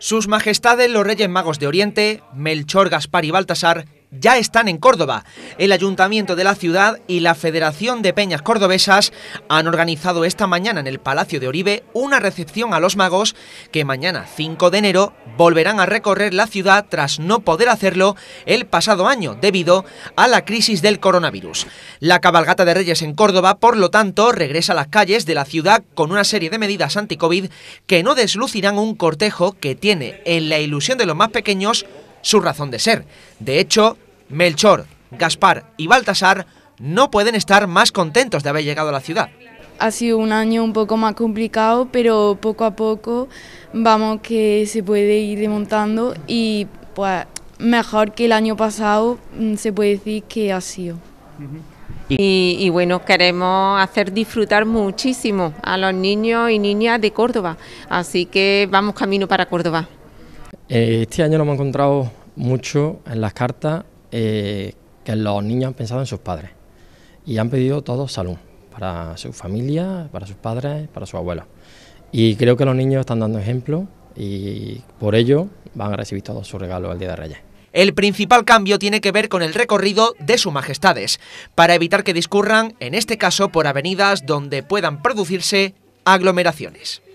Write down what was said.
Sus Majestades los Reyes Magos de Oriente, Melchor, Gaspar y Baltasar, ya están en Córdoba. El Ayuntamiento de la ciudad y la Federación de Peñas Cordobesas han organizado esta mañana en el Palacio de Oribe una recepción a los magos que mañana 5 de enero volverán a recorrer la ciudad tras no poder hacerlo el pasado año debido a la crisis del coronavirus. La cabalgata de Reyes en Córdoba, por lo tanto, regresa a las calles de la ciudad con una serie de medidas anti-COVID que no deslucirán un cortejo que tiene en la ilusión de los más pequeños su razón de ser. De hecho, Melchor, Gaspar y Baltasar no pueden estar más contentos de haber llegado a la ciudad. Ha sido un año un poco más complicado, pero poco a poco vamos que se puede ir desmontando y pues mejor que el año pasado mm, se puede decir que ha sido. y, bueno, queremos hacer disfrutar muchísimo a los niños y niñas de Córdoba, así que vamos camino para Córdoba. Eh, este año lo hemos encontrado mucho en las cartas eh, que los niños han pensado en sus padres y han pedido todo salud para su familia, para sus padres, para sus abuelos. Y creo que los niños están dando ejemplo y por ello van a recibir todos sus regalos el Día de Reyes. El principal cambio tiene que ver con el recorrido de sus majestades, para evitar que discurran, en este caso, por avenidas donde puedan producirse aglomeraciones.